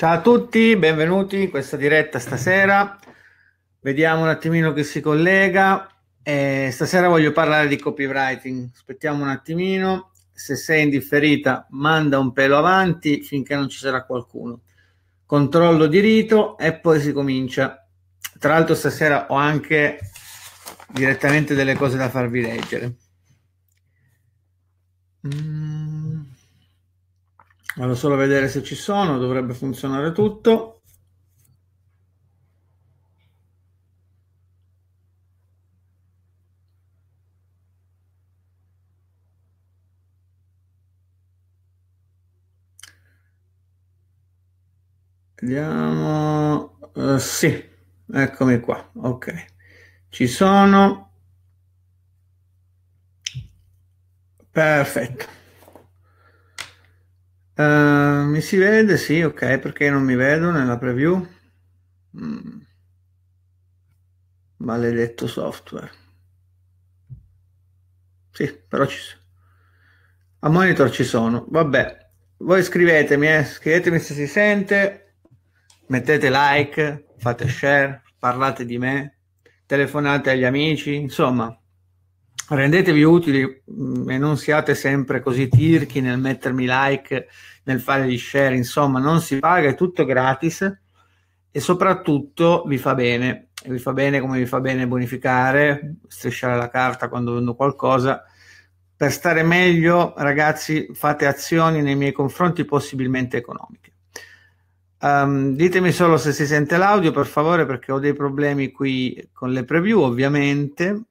Ciao a tutti, benvenuti in questa diretta stasera. Vediamo un attimino chi si collega. Eh, stasera voglio parlare di copywriting. Aspettiamo un attimino. Se sei indifferita, manda un pelo avanti finché non ci sarà qualcuno. Controllo di rito e poi si comincia. Tra l'altro, stasera ho anche direttamente delle cose da farvi leggere. Mm. Vado solo a vedere se ci sono, dovrebbe funzionare tutto. Vediamo, uh, sì, eccomi qua, ok. Ci sono. Perfetto. Uh, mi si vede? Sì, ok, perché non mi vedo nella preview? Mm. Maledetto software. Sì, però ci sono. A monitor ci sono. Vabbè, voi scrivetemi, eh? scrivetemi se si sente, mettete like, fate share, parlate di me, telefonate agli amici, insomma, rendetevi utili mm, e non siate sempre così tirchi nel mettermi like, nel fare gli share, insomma non si paga, è tutto gratis e soprattutto vi fa bene, vi fa bene come vi fa bene bonificare, strisciare la carta quando vendo qualcosa. Per stare meglio, ragazzi, fate azioni nei miei confronti possibilmente economiche. Um, ditemi solo se si sente l'audio, per favore, perché ho dei problemi qui con le preview, ovviamente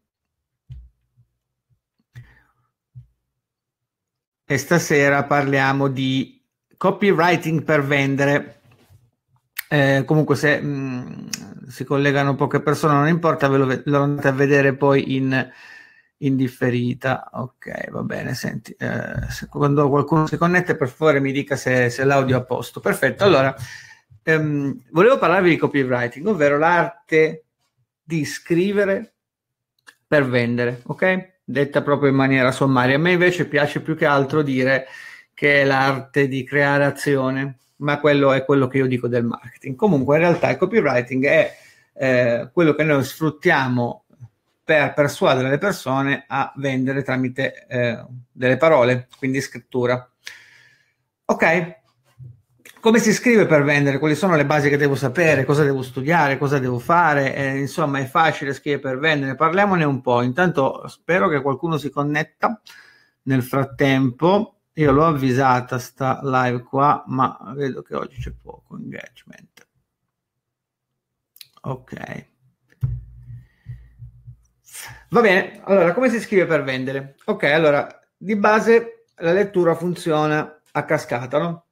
e stasera parliamo di copywriting per vendere. Eh, comunque se mh, mm, si collegano poche persone non importa, ve lo, ve- lo andate a vedere poi in, in differita. Ok, va bene, senti, eh, quando qualcuno si connette per favore mi dica se, se l'audio è a posto. Perfetto, allora ehm, volevo parlarvi di copywriting, ovvero l'arte di scrivere per vendere, ok? detta proprio in maniera sommaria. A me invece piace più che altro dire che è l'arte di creare azione, ma quello è quello che io dico del marketing. Comunque in realtà il copywriting è eh, quello che noi sfruttiamo per persuadere le persone a vendere tramite eh, delle parole, quindi scrittura. Ok, come si scrive per vendere, quali sono le basi che devo sapere, eh. cosa devo studiare, cosa devo fare, eh, insomma è facile scrivere per vendere, parliamone un po', intanto spero che qualcuno si connetta nel frattempo, io l'ho avvisata sta live qua, ma vedo che oggi c'è poco engagement. Ok. Va bene, allora come si scrive per vendere? Ok, allora di base la lettura funziona a cascata, no?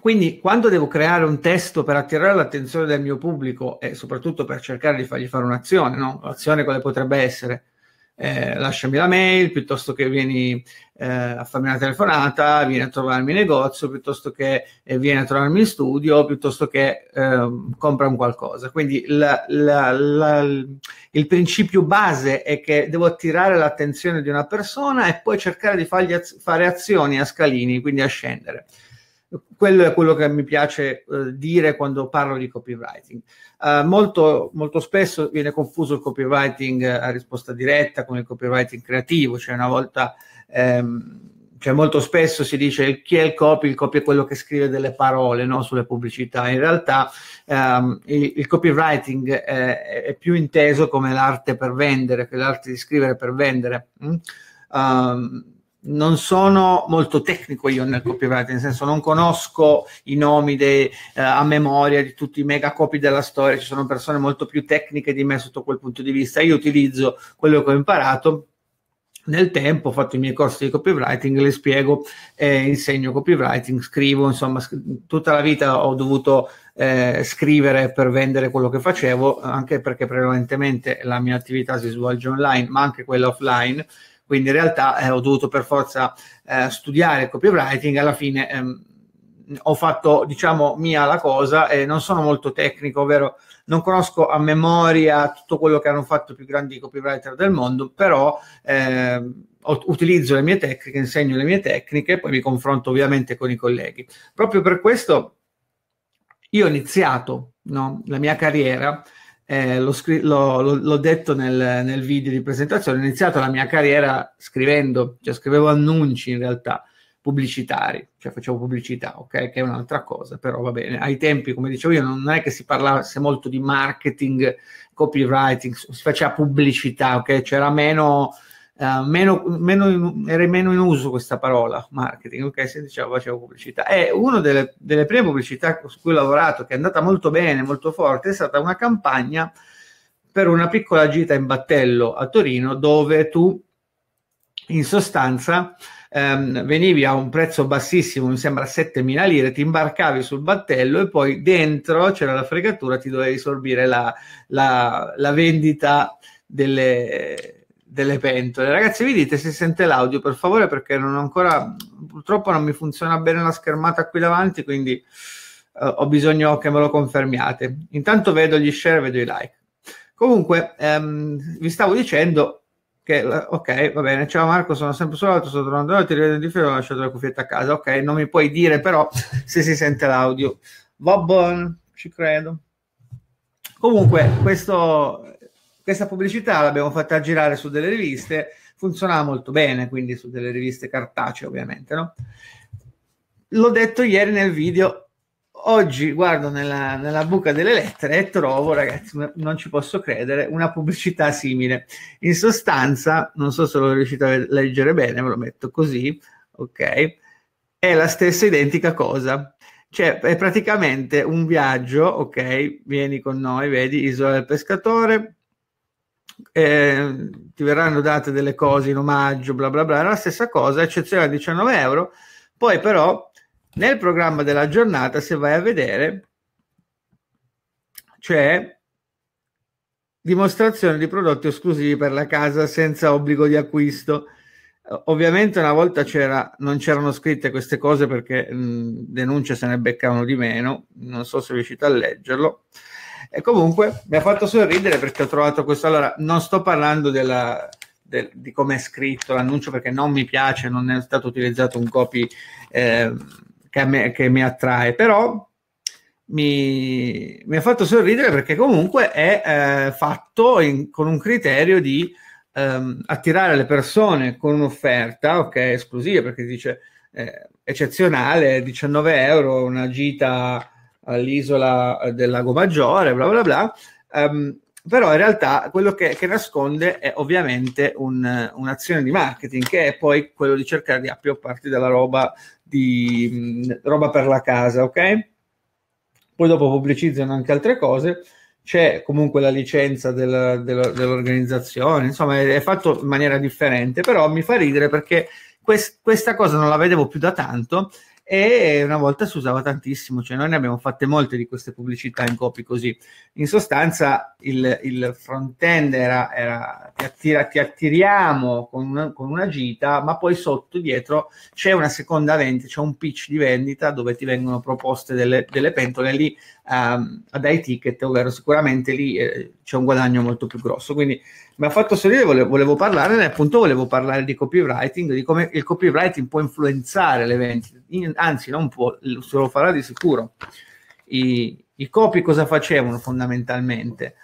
Quindi quando devo creare un testo per attirare l'attenzione del mio pubblico e soprattutto per cercare di fargli fare un'azione, no? l'azione quale potrebbe essere? Eh, lasciami la mail piuttosto che vieni eh, a farmi una telefonata, vieni a trovarmi in negozio piuttosto che eh, vieni a trovarmi in studio piuttosto che ehm, compra un qualcosa. Quindi la, la, la, il principio base è che devo attirare l'attenzione di una persona e poi cercare di fargli az- fare azioni a scalini, quindi a scendere quello è quello che mi piace eh, dire quando parlo di copywriting. Eh, molto, molto, spesso viene confuso il copywriting eh, a risposta diretta con il copywriting creativo, cioè una volta, ehm, cioè molto spesso si dice chi è il copy, il copy è quello che scrive delle parole no? sulle pubblicità, in realtà ehm, il, il, copywriting è, è, più inteso come l'arte per vendere, che l'arte di scrivere per vendere. Mm? Um, non sono molto tecnico io nel copyright, nel senso non conosco i nomi de, eh, a memoria di tutti i megacopi della storia, ci sono persone molto più tecniche di me sotto quel punto di vista, io utilizzo quello che ho imparato nel tempo, ho fatto i miei corsi di copywriting, le spiego, eh, insegno copywriting, scrivo, insomma sc- tutta la vita ho dovuto eh, scrivere per vendere quello che facevo, anche perché prevalentemente la mia attività si svolge online, ma anche quella offline quindi in realtà eh, ho dovuto per forza eh, studiare copywriting, alla fine ehm, ho fatto diciamo mia la cosa e non sono molto tecnico, ovvero non conosco a memoria tutto quello che hanno fatto i più grandi copywriter del mondo, però ehm, utilizzo le mie tecniche, insegno le mie tecniche, poi mi confronto ovviamente con i colleghi. Proprio per questo io ho iniziato no, la mia carriera eh, l'ho, scri- l'ho, l'ho, detto nel, nel, video di presentazione, ho iniziato la mia carriera scrivendo, cioè scrivevo annunci in realtà pubblicitari, cioè facevo pubblicità, ok, che è un'altra cosa, però va bene, ai tempi, come dicevo io, non è che si parlasse molto di marketing, copywriting, si faceva pubblicità, ok, c'era meno Uh, meno, meno, era meno in uso questa parola marketing, ok? Se diceva facevo pubblicità. è una delle, delle, prime pubblicità su cui ho lavorato, che è andata molto bene, molto forte, è stata una campagna per una piccola gita in battello a Torino, dove tu in sostanza ehm, venivi a un prezzo bassissimo, mi sembra 7.000 lire, ti imbarcavi sul battello e poi dentro c'era la fregatura, ti dovevi sorbire la, la, la vendita delle delle pentole. Ragazzi, mi dite se sente l'audio per favore perché non ho ancora purtroppo non mi funziona bene la schermata qui davanti, quindi eh, ho bisogno che me lo confermiate. Intanto vedo gli share, vedo i like. Comunque, ehm, vi stavo dicendo che eh, ok, va bene, ciao Marco, sono sempre sull'auto, sto tornando, ti rivedo in difficoltà, ho lasciato la cuffietta a casa. Ok, non mi puoi dire però se si sente l'audio. Va buono, ci credo. Comunque, questo questa pubblicità l'abbiamo fatta girare su delle riviste, funzionava molto bene, quindi su delle riviste cartacee ovviamente, no? L'ho detto ieri nel video, oggi guardo nella, nella, buca delle lettere e trovo, ragazzi, non ci posso credere, una pubblicità simile. In sostanza, non so se l'ho riuscito a leggere bene, ve lo metto così, ok? È la stessa identica cosa. Cioè, è praticamente un viaggio, ok? Vieni con noi, vedi, Isola del Pescatore, eh, ti verranno date delle cose in omaggio, bla bla bla, la stessa cosa, eccezione a 19 euro. Poi però nel programma della giornata, se vai a vedere, c'è dimostrazione di prodotti esclusivi per la casa senza obbligo di acquisto. Ovviamente una volta c'era, non c'erano scritte queste cose perché mh, denunce se ne beccavano di meno, non so se riuscite a leggerlo. E comunque mi ha fatto sorridere perché ho trovato questo. Allora, non sto parlando della, del, di come è scritto l'annuncio perché non mi piace, non è stato utilizzato un copy eh, che, me, che, mi attrae, però mi, mi, ha fatto sorridere perché comunque è eh, fatto in, con un criterio di ehm, attirare le persone con un'offerta, ok, esclusiva perché dice eh, eccezionale, 19 euro, una gita all'isola eh, del Lago Maggiore, bla bla bla. Um, però in realtà quello che, che nasconde è ovviamente un, eh, un'azione di marketing che è poi quello di cercare di appiopparti della roba, di, mh, roba per la casa, ok? Poi dopo pubblicizzano anche altre cose, c'è comunque la licenza della, della, dell'organizzazione, insomma è, è, fatto in maniera differente, però mi fa ridere perché quest, questa cosa non la vedevo più da tanto e una volta si usava tantissimo, cioè noi ne abbiamo fatte molte di queste pubblicità in copy così. In sostanza il, il front-end era, era ti, attira, ti, attiriamo con una, con una, gita, ma poi sotto, dietro, c'è una seconda vendita, c'è un pitch di vendita dove ti vengono proposte delle, delle pentole, lì Ehm, a, a dai ticket, ovvero sicuramente lì eh, c'è un guadagno molto più grosso. Quindi mi ha fatto sorridere, volevo, volevo parlarne, appunto volevo parlare di copywriting, di come il copywriting può influenzare le vendite, In, anzi non può, se lo farà di sicuro. I, i copy cosa facevano fondamentalmente?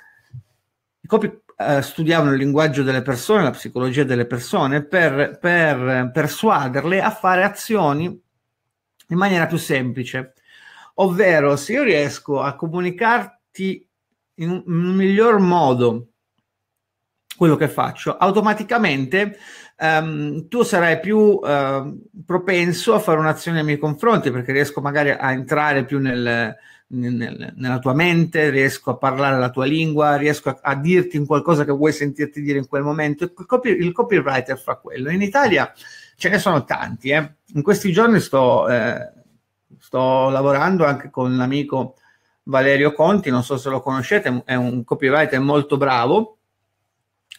I copy eh, studiavano il linguaggio delle persone, la psicologia delle persone per, per persuaderle a fare azioni in maniera più semplice Ovvero, se io riesco a comunicarti in un miglior modo quello che faccio, automaticamente ehm, tu sarai più eh, propenso a fare un'azione nei miei confronti perché riesco magari a entrare più nel, nel, nella tua mente, riesco a parlare la tua lingua, riesco a, a dirti in qualcosa che vuoi sentirti dire in quel momento. Il, copy, il copywriter fa quello. In Italia ce ne sono tanti. Eh. In questi giorni sto eh, sto lavorando anche con l'amico Valerio Conti, non so se lo conoscete, è un copywriter molto bravo.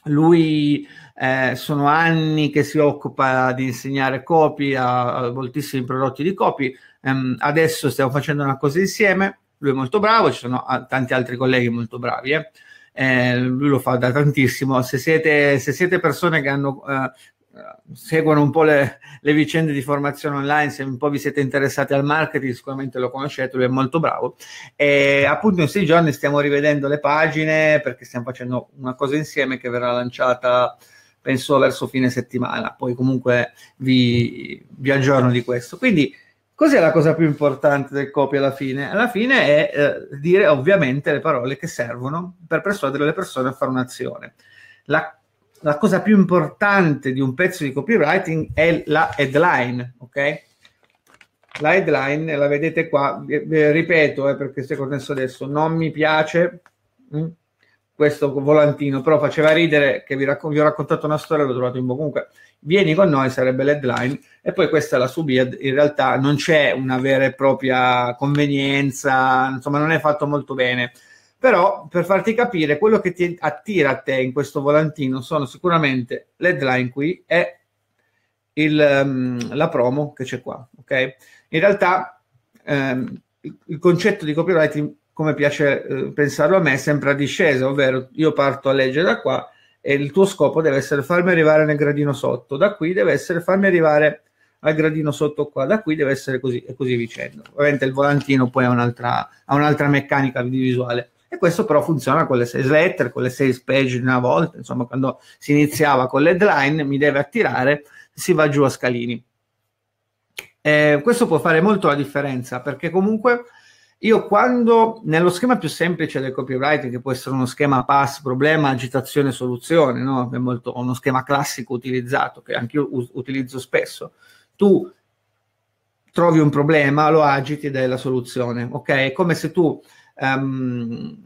Lui eh, sono anni che si occupa di insegnare copy a, a moltissimi prodotti di copy. Um, adesso stiamo facendo una cosa insieme. Lui è molto bravo, ci sono a, tanti altri colleghi molto bravi. Eh. Eh, lui lo fa da tantissimo. Se siete, se siete persone che hanno eh, eh, seguono un po' le, le, vicende di formazione online, se un po' vi siete interessati al marketing sicuramente lo conoscete, lui è molto bravo. E appunto in questi giorni stiamo rivedendo le pagine perché stiamo facendo una cosa insieme che verrà lanciata penso verso fine settimana, poi comunque vi, vi aggiorno di questo. Quindi cos'è la cosa più importante del copy alla fine? Alla fine è eh, dire ovviamente le parole che servono per persuadere le persone a fare un'azione. La la cosa più importante di un pezzo di copywriting è la headline, ok? La headline la vedete qua, ripeto eh, perché se connesso adesso, non mi piace mh, mm, questo volantino, però faceva ridere che vi, raccon- vi ho raccontato una storia, l'ho trovato in bo. Comunque, vieni con noi sarebbe l'headline e poi questa è la subhead, in realtà non c'è una vera e propria convenienza, insomma non è fatto molto bene però per farti capire, quello che ti attira a te in questo volantino sono sicuramente le headline qui e il, um, la promo che c'è qua. Ok, in realtà um, il concetto di copywriting, come piace eh, pensarlo a me, è sempre a discesa, ovvero io parto a leggere da qua e il tuo scopo deve essere farmi arrivare nel gradino sotto, da qui deve essere farmi arrivare al gradino sotto qua, da qui deve essere così e così vicenda. Ovviamente il volantino poi ha un'altra, ha un'altra meccanica visuale. E questo però funziona con le sales letter, con le sales page di una volta, insomma, quando si iniziava con le headline, mi deve attirare, si va giù a scalini. Eh, questo può fare molto la differenza perché comunque io quando nello schema più semplice del copywriting, che può essere uno schema pass, problema, agitazione, soluzione, no? è molto, uno schema classico utilizzato che anche io us- utilizzo spesso, tu trovi un problema, lo agiti ed è la soluzione. Ok? È come se tu um,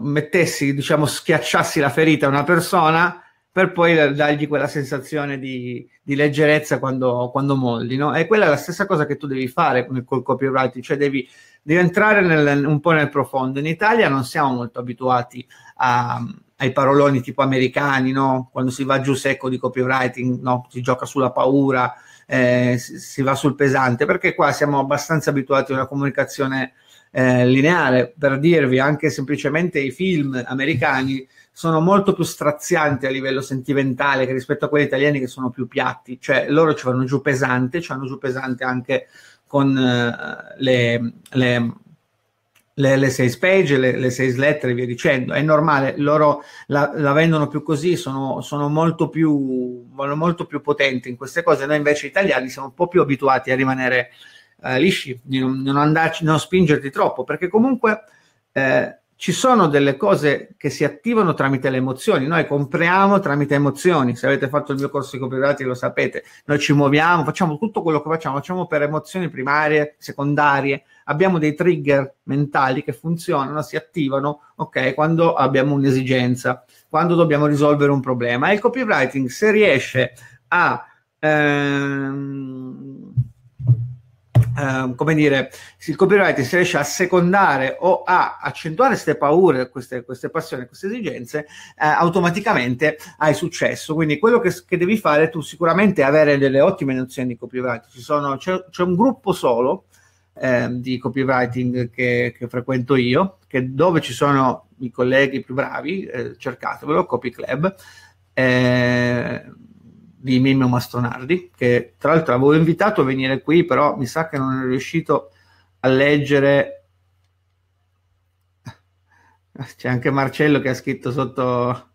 mettessi, diciamo, schiacciassi la ferita a una persona per poi dargli quella sensazione di, di leggerezza quando, quando molli, no? E quella è la stessa cosa che tu devi fare col copyright, cioè devi, devi entrare nel, un po' nel profondo. In Italia non siamo molto abituati a, ai paroloni tipo americani, no? Quando si va giù secco di copywriting, no? Si gioca sulla paura, eh, si, si va sul pesante, perché qua siamo abbastanza abituati a una comunicazione eh, lineare. Per dirvi, anche semplicemente i film americani sono molto più strazianti a livello sentimentale che rispetto a quelli italiani che sono più piatti, cioè loro ci vanno giù pesante, ci vanno giù pesante anche con eh, le, le le, le sei page, le, le sales letter e via dicendo. È normale, loro la, la vendono più così, sono, sono molto, più, molto più potenti in queste cose. Noi invece italiani siamo un po' più abituati a rimanere eh, lisci, di non, non, andarci, non spingerti troppo, perché comunque eh, ci sono delle cose che si attivano tramite le emozioni. Noi compriamo tramite emozioni. Se avete fatto il mio corso di copywriting lo sapete. Noi ci muoviamo, facciamo tutto quello che facciamo, facciamo per emozioni primarie, secondarie. Abbiamo dei trigger mentali che funzionano, si attivano, ok, quando abbiamo un'esigenza, quando dobbiamo risolvere un problema. E il copywriting, se riesce a ehm, eh, come dire, il copywriting si riesce a secondare o a accentuare queste paure, queste, queste passioni, queste esigenze, eh, automaticamente hai successo. Quindi quello che, che, devi fare tu sicuramente è avere delle ottime nozioni di copywriting. Sono, c'è, c'è, un gruppo solo eh, di copywriting che, che, frequento io, che dove ci sono i colleghi più bravi, eh, cercatevelo, Copy Club. Eh, di Mimmo Mastronardi, che tra l'altro avevo invitato a venire qui, però mi sa che non è riuscito a leggere. C'è anche Marcello che ha scritto sotto,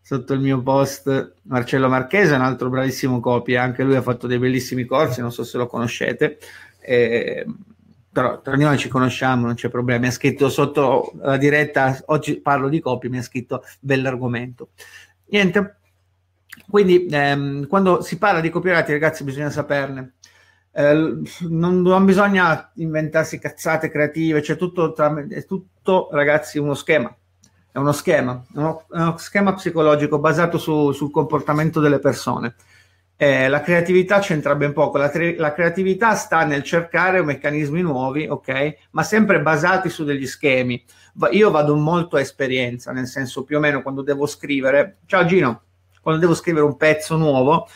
sotto il mio post. Marcello Marchese, un altro bravissimo copia, eh. anche lui ha fatto dei bellissimi corsi, non so se lo conoscete. Eh, però tra noi ci conosciamo, non c'è problema. Mi ha scritto sotto la diretta, oggi parlo di copie, mi ha scritto bell'argomento. Niente, quindi ehm, quando si parla di copyright, ragazzi, bisogna saperne. Eh, non, non, bisogna inventarsi cazzate creative, c'è tutto è tutto, ragazzi, uno schema. È uno schema, uno, uno schema psicologico basato su, sul comportamento delle persone. Eh, la creatività c'entra ben poco, la, tre, la, creatività sta nel cercare meccanismi nuovi, ok? Ma sempre basati su degli schemi. Va, io vado molto a esperienza, nel senso più o meno quando devo scrivere. Ciao Gino quando devo scrivere un pezzo nuovo,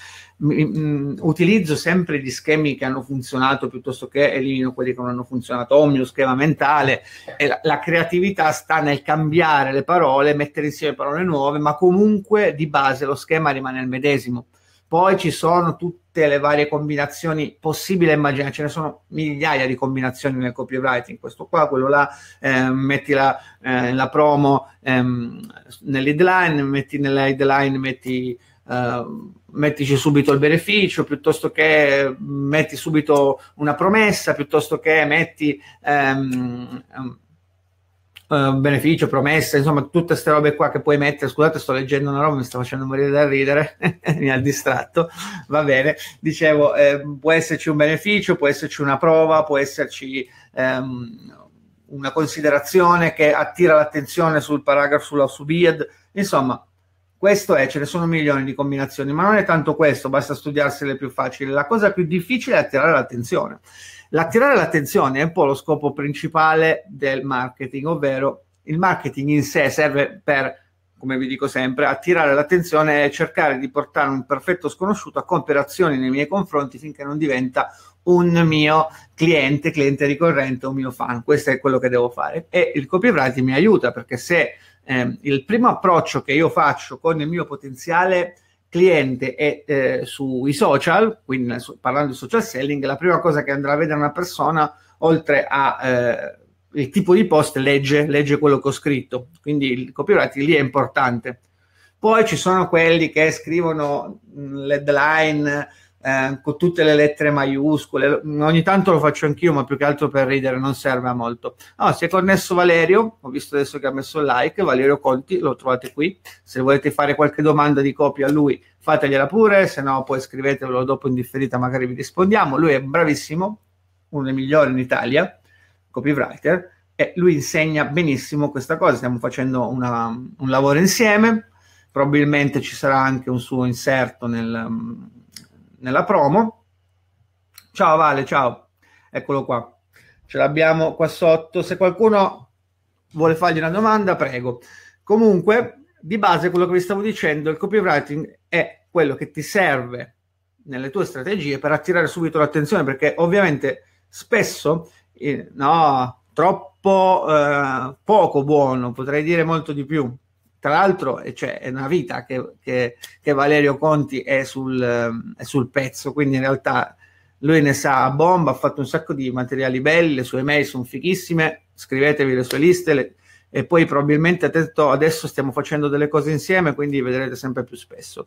mm, utilizzo sempre gli schemi che hanno funzionato piuttosto che elimino quelli che non hanno funzionato. Ho il mio schema mentale e la, la, creatività sta nel cambiare le parole, mettere insieme parole nuove, ma comunque di base lo schema rimane il medesimo. Poi ci sono tutti tutte le varie combinazioni possibili e immaginare, ce ne sono migliaia di combinazioni nel copywriting, questo qua, quello là, eh, metti la, eh, la promo ehm, nell'headline, metti nell'headline, metti... Uh, mettici subito il beneficio piuttosto che metti subito una promessa piuttosto che metti um, um, eh, beneficio, promesse, insomma, tutte queste robe qua che puoi mettere. Scusate, sto leggendo una roba, mi sta facendo morire da ridere, mi ha distratto. Va bene, dicevo, eh, può esserci un beneficio, può esserci una prova, può esserci. Um, una considerazione che attira l'attenzione sul paragrafo sulla subied, insomma, questo è, ce ne sono milioni di combinazioni, ma non è tanto questo, basta studiarsele più facili. La cosa più difficile è attirare l'attenzione. L'attirare l'attenzione è un po' lo scopo principale del marketing, ovvero il marketing in sé serve per, come vi dico sempre, attirare l'attenzione e cercare di portare un perfetto sconosciuto a compiere azioni nei miei confronti finché non diventa un mio cliente, cliente ricorrente, un mio fan. Questo è quello che devo fare. E il copywriting mi aiuta perché se eh, il primo approccio che io faccio con il mio potenziale cliente è eh, sui social, quindi su, parlando di social selling, la prima cosa che andrà a vedere una persona, oltre al eh, tipo di post, legge, legge quello che ho scritto. Quindi il copyright lì è importante. Poi ci sono quelli che scrivono mm, l'headline eh, con tutte le lettere maiuscole. Ogni tanto lo faccio anch'io, ma più che altro per ridere, non serve a molto. Ah, si è connesso Valerio, ho visto adesso che ha messo il like, Valerio Conti, lo trovate qui. Se volete fare qualche domanda di copia a lui, fategliela pure, se no poi scrivetelo dopo in differita, magari vi rispondiamo. Lui è bravissimo, uno dei migliori in Italia, copywriter, e lui insegna benissimo questa cosa. Stiamo facendo una, un lavoro insieme, probabilmente ci sarà anche un suo inserto nel nella promo. Ciao Vale, ciao. Eccolo qua. Ce l'abbiamo qua sotto. Se qualcuno vuole fargli una domanda, prego. Comunque, di base, quello che vi stavo dicendo, il copywriting è quello che ti serve nelle tue strategie per attirare subito l'attenzione, perché ovviamente spesso, eh, no, troppo eh, poco buono, potrei dire molto di più, tra l'altro eh, cioè, è una vita che, che, che Valerio Conti è sul, ehm, è sul, pezzo, quindi in realtà lui ne sa a bomba, ha fatto un sacco di materiali belli, le sue mail sono fichissime, scrivetevi le sue liste le, e poi probabilmente ha adesso stiamo facendo delle cose insieme, quindi vedrete sempre più spesso.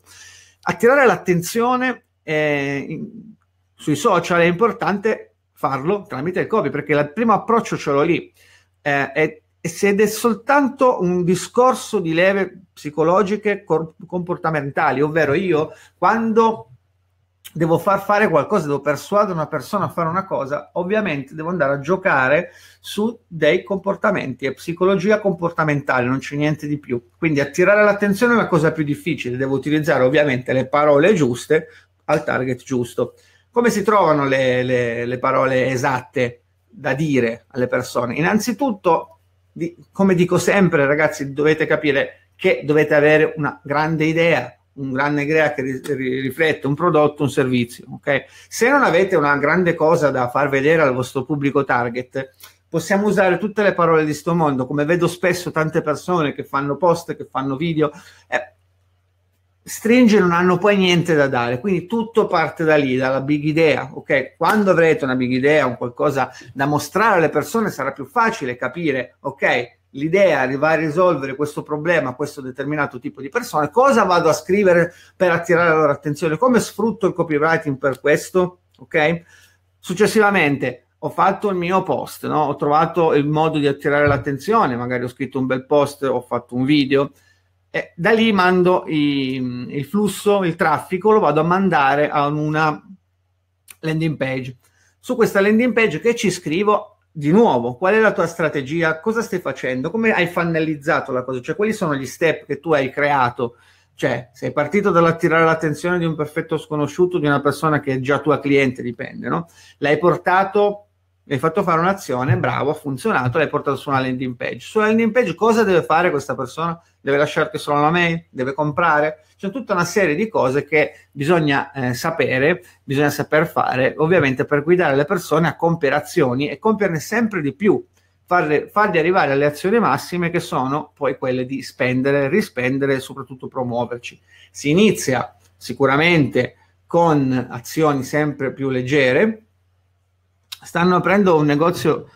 Attirare l'attenzione eh, in, sui social è importante farlo tramite il copy perché il primo approccio ce l'ho lì. Eh, è ed è soltanto un discorso di leve psicologiche cor- comportamentali, ovvero io quando devo far fare qualcosa, devo persuadere una persona a fare una cosa, ovviamente devo andare a giocare su dei comportamenti, è psicologia comportamentale, non c'è niente di più. Quindi attirare l'attenzione è la cosa più difficile, devo utilizzare ovviamente le parole giuste al target giusto. Come si trovano le, le, le parole esatte da dire alle persone? Innanzitutto di, come dico sempre, ragazzi, dovete capire che dovete avere una grande idea, un grande idea che riflette un prodotto, un servizio. Okay? Se non avete una grande cosa da far vedere al vostro pubblico target, possiamo usare tutte le parole di sto mondo, come vedo spesso tante persone che fanno post, che fanno video. Eh, stringe non hanno poi niente da dare, quindi tutto parte da lì, dalla big idea, ok? Quando avrete una big idea, un qualcosa da mostrare alle persone, sarà più facile capire, ok? L'idea arriva a risolvere questo problema, questo determinato tipo di persone, cosa vado a scrivere per attirare la loro attenzione? Come sfrutto il copywriting per questo? Ok? Successivamente ho fatto il mio post, no? ho trovato il modo di attirare l'attenzione, magari ho scritto un bel post, ho fatto un video, eh, da lì mando i, il flusso, il traffico, lo vado a mandare a una landing page. Su questa landing page che ci scrivo di nuovo qual è la tua strategia, cosa stai facendo, come hai fannellizzato la cosa, cioè quali sono gli step che tu hai creato. Cioè, sei partito dall'attirare l'attenzione di un perfetto sconosciuto, di una persona che è già tua cliente, dipende, no? L'hai portato hai fatto fare un'azione, bravo, ha funzionato, l'hai portato su una landing page. Sulla landing page cosa deve fare questa persona? Deve lasciarti solo una mail? Deve comprare? C'è tutta una serie di cose che bisogna eh, sapere, bisogna saper fare, ovviamente per guidare le persone a compiere azioni e compierne sempre di più, farle, farli arrivare alle azioni massime che sono poi quelle di spendere, rispendere e soprattutto promuoverci. Si inizia sicuramente con azioni sempre più leggere, stanno aprendo un negozio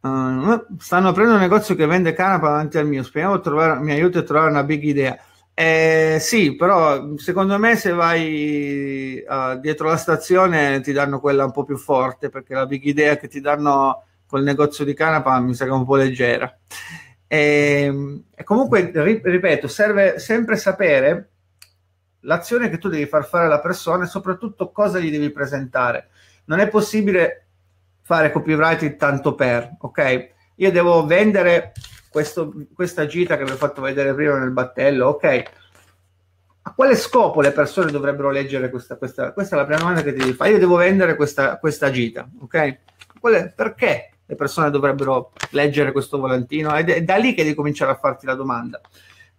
uh, stanno aprendo un negozio che vende canapa davanti al mio speriamo trovare, mi aiuti a trovare una big idea eh, sì però secondo me se vai uh, dietro la stazione ti danno quella un po' più forte perché la big idea che ti danno col negozio di canapa mi sa che è un po' leggera e, ehm, e comunque ripeto serve sempre sapere l'azione che tu devi far fare alla persona e soprattutto cosa gli devi presentare non è possibile fare copyright tanto per, ok? Io devo vendere questo, questa gita che vi ho fatto vedere prima nel battello, ok? A quale scopo le persone dovrebbero leggere questa? Questa, questa è la prima domanda che ti devi fare. Io devo vendere questa, questa gita, ok? Quale, perché le persone dovrebbero leggere questo volantino? Ed è da lì che devi cominciare a farti la domanda.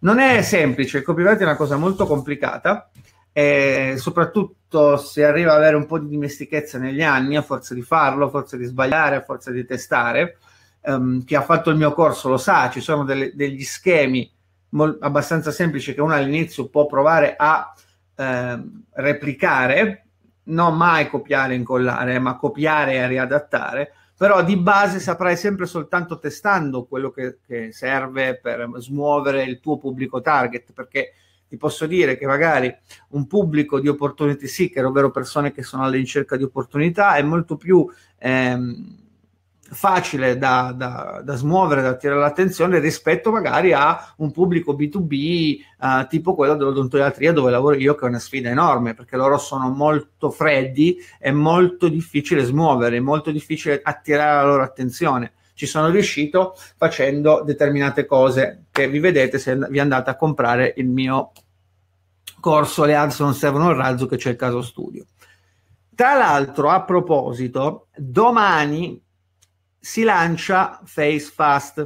Non è semplice, il copyright è una cosa molto complicata, eh, soprattutto soprattutto se arriva ad avere un po' di dimestichezza negli anni, a forza di farlo, a forza di sbagliare, a forza di testare, um, chi ha fatto il mio corso lo sa, ci sono delle, degli schemi mol- abbastanza semplici che uno all'inizio può provare a eh, replicare, non mai copiare e incollare, ma copiare e riadattare, però di base saprai sempre soltanto testando quello che, che serve per smuovere il tuo pubblico target, perché ti posso dire che magari un pubblico di opportunity seeker, ovvero persone che sono alla ricerca di opportunità, è molto più ehm, facile da, da, da, smuovere, da attirare l'attenzione rispetto magari a un pubblico B2B eh, tipo quello dell'odontoiatria dove lavoro io, che è una sfida enorme perché loro sono molto freddi, è molto difficile smuovere, è molto difficile attirare la loro attenzione ci sono riuscito facendo determinate cose che vi vedete se vi andate a comprare il mio corso Le alze non servono al razzo che c'è il caso studio. Tra l'altro, a proposito, domani si lancia Face Fast,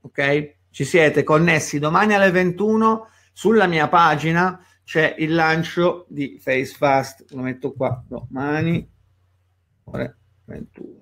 ok? Ci siete connessi domani alle 21 sulla mia pagina c'è il lancio di Face Fast, lo metto qua domani ore 21.